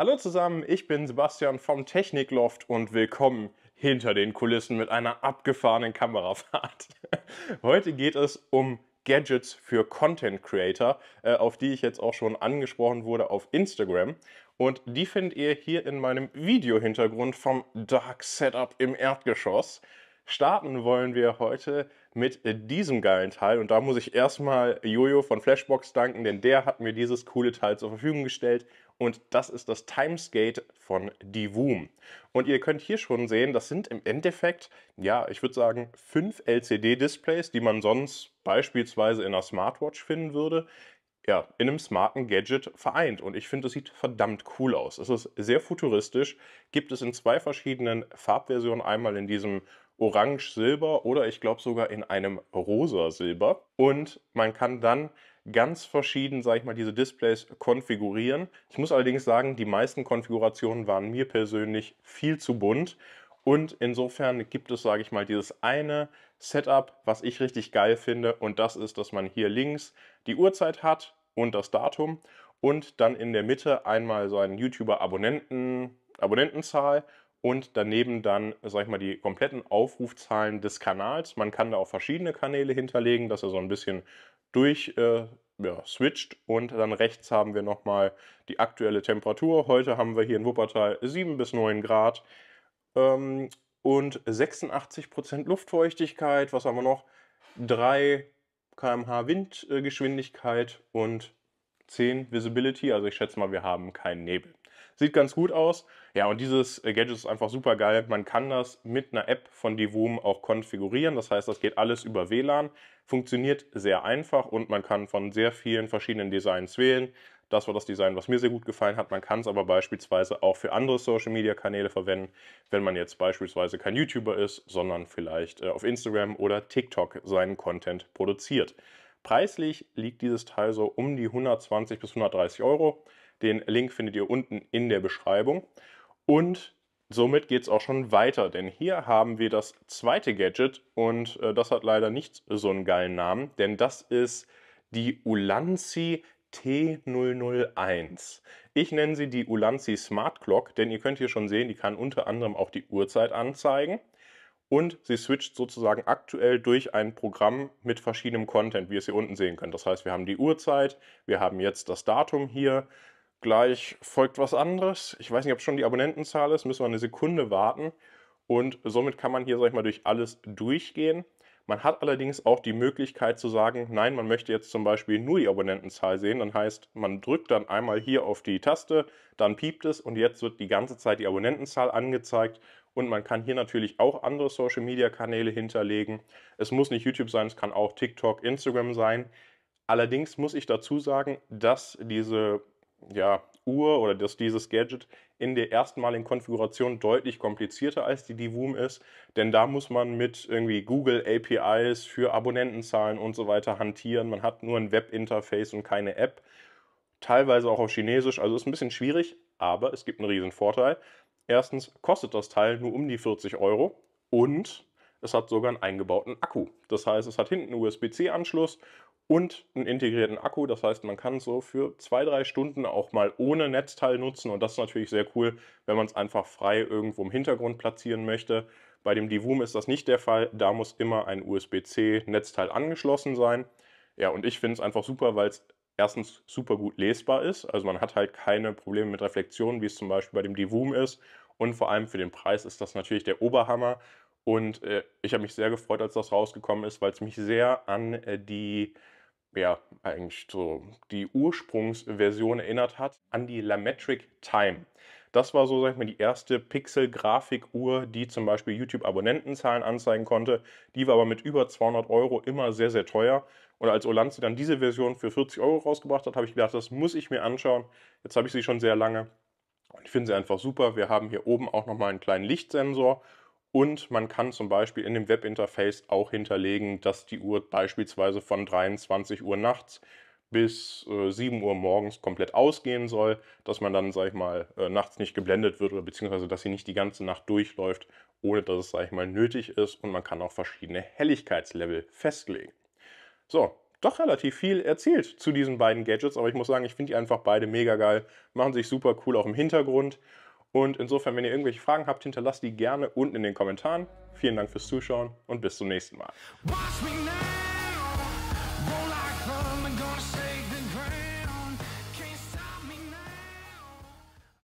Hallo zusammen, ich bin Sebastian vom Technikloft und willkommen hinter den Kulissen mit einer abgefahrenen Kamerafahrt. Heute geht es um Gadgets für Content Creator, äh, auf die ich jetzt auch schon angesprochen wurde auf Instagram. Und die findet ihr hier in meinem Video-Hintergrund vom Dark Setup im Erdgeschoss. Starten wollen wir heute mit diesem geilen Teil. Und da muss ich erstmal Jojo von Flashbox danken, denn der hat mir dieses coole Teil zur Verfügung gestellt und das ist das Timesgate von Divoom. Und ihr könnt hier schon sehen, das sind im Endeffekt, ja, ich würde sagen, fünf LCD-Displays, die man sonst beispielsweise in einer Smartwatch finden würde, ja, in einem smarten Gadget vereint. Und ich finde, das sieht verdammt cool aus. Es ist sehr futuristisch, gibt es in zwei verschiedenen Farbversionen, einmal in diesem Orange-Silber oder ich glaube sogar in einem rosa Silber. Und man kann dann ganz verschieden, sage ich mal, diese Displays konfigurieren. Ich muss allerdings sagen, die meisten Konfigurationen waren mir persönlich viel zu bunt. Und insofern gibt es, sage ich mal, dieses eine Setup, was ich richtig geil finde. Und das ist, dass man hier links die Uhrzeit hat und das Datum. Und dann in der Mitte einmal seinen YouTuber-Abonnenten, Abonnentenzahl und daneben dann, sag ich mal, die kompletten Aufrufzahlen des Kanals. Man kann da auch verschiedene Kanäle hinterlegen, dass er so ein bisschen durch äh, ja, switcht und dann rechts haben wir nochmal die aktuelle Temperatur. Heute haben wir hier in Wuppertal 7 bis 9 Grad ähm, und 86% Prozent Luftfeuchtigkeit. Was haben wir noch? 3 km/h Windgeschwindigkeit und 10 Visibility. Also ich schätze mal, wir haben keinen Nebel. Sieht ganz gut aus. Ja, und dieses äh, Gadget ist einfach super geil. Man kann das mit einer App von Divoom auch konfigurieren. Das heißt, das geht alles über WLAN. Funktioniert sehr einfach und man kann von sehr vielen verschiedenen Designs wählen. Das war das Design, was mir sehr gut gefallen hat. Man kann es aber beispielsweise auch für andere Social-Media-Kanäle verwenden, wenn man jetzt beispielsweise kein YouTuber ist, sondern vielleicht äh, auf Instagram oder TikTok seinen Content produziert. Preislich liegt dieses Teil so um die 120 bis 130 Euro. Den Link findet ihr unten in der Beschreibung. Und somit geht es auch schon weiter, denn hier haben wir das zweite Gadget und äh, das hat leider nicht so einen geilen Namen, denn das ist die Ulanzi T001. Ich nenne sie die Ulanzi Smart Clock, denn ihr könnt hier schon sehen, die kann unter anderem auch die Uhrzeit anzeigen. Und sie switcht sozusagen aktuell durch ein Programm mit verschiedenem Content, wie ihr es hier unten sehen könnt. Das heißt, wir haben die Uhrzeit, wir haben jetzt das Datum hier, Gleich folgt was anderes. Ich weiß nicht, ob schon die Abonnentenzahl ist. Müssen wir eine Sekunde warten. Und somit kann man hier, sag ich mal, durch alles durchgehen. Man hat allerdings auch die Möglichkeit zu sagen, nein, man möchte jetzt zum Beispiel nur die Abonnentenzahl sehen. Dann heißt, man drückt dann einmal hier auf die Taste, dann piept es und jetzt wird die ganze Zeit die Abonnentenzahl angezeigt. Und man kann hier natürlich auch andere Social Media Kanäle hinterlegen. Es muss nicht YouTube sein, es kann auch TikTok, Instagram sein. Allerdings muss ich dazu sagen, dass diese ja, Uhr oder dass dieses Gadget in der erstmaligen Konfiguration deutlich komplizierter als die DWOOM ist, denn da muss man mit irgendwie Google APIs für Abonnentenzahlen und so weiter hantieren. Man hat nur ein Webinterface und keine App, teilweise auch auf Chinesisch, also ist ein bisschen schwierig, aber es gibt einen riesen Vorteil. Erstens kostet das Teil nur um die 40 Euro und es hat sogar einen eingebauten Akku. Das heißt, es hat hinten einen USB-C-Anschluss und einen integrierten Akku. Das heißt, man kann es so für zwei, drei Stunden auch mal ohne Netzteil nutzen. Und das ist natürlich sehr cool, wenn man es einfach frei irgendwo im Hintergrund platzieren möchte. Bei dem Divum ist das nicht der Fall. Da muss immer ein USB-C-Netzteil angeschlossen sein. Ja, und ich finde es einfach super, weil es erstens super gut lesbar ist. Also man hat halt keine Probleme mit Reflektionen, wie es zum Beispiel bei dem Divum ist. Und vor allem für den Preis ist das natürlich der Oberhammer. Und äh, ich habe mich sehr gefreut, als das rausgekommen ist, weil es mich sehr an äh, die, ja, eigentlich so die Ursprungsversion erinnert hat, an die Lametric Time. Das war so, sag ich mal, die erste Pixel-Grafik-Uhr, die zum Beispiel YouTube-Abonnentenzahlen anzeigen konnte. Die war aber mit über 200 Euro immer sehr, sehr teuer. Und als Olanze dann diese Version für 40 Euro rausgebracht hat, habe ich gedacht, das muss ich mir anschauen. Jetzt habe ich sie schon sehr lange. Und ich finde sie einfach super. Wir haben hier oben auch nochmal einen kleinen Lichtsensor und man kann zum Beispiel in dem Webinterface auch hinterlegen, dass die Uhr beispielsweise von 23 Uhr nachts bis äh, 7 Uhr morgens komplett ausgehen soll, dass man dann, sag ich mal, äh, nachts nicht geblendet wird oder beziehungsweise, dass sie nicht die ganze Nacht durchläuft, ohne dass es, sag ich mal, nötig ist und man kann auch verschiedene Helligkeitslevel festlegen. So, doch relativ viel erzählt zu diesen beiden Gadgets, aber ich muss sagen, ich finde die einfach beide mega geil, machen sich super cool auch im Hintergrund und insofern, wenn ihr irgendwelche Fragen habt, hinterlasst die gerne unten in den Kommentaren. Vielen Dank fürs Zuschauen und bis zum nächsten Mal.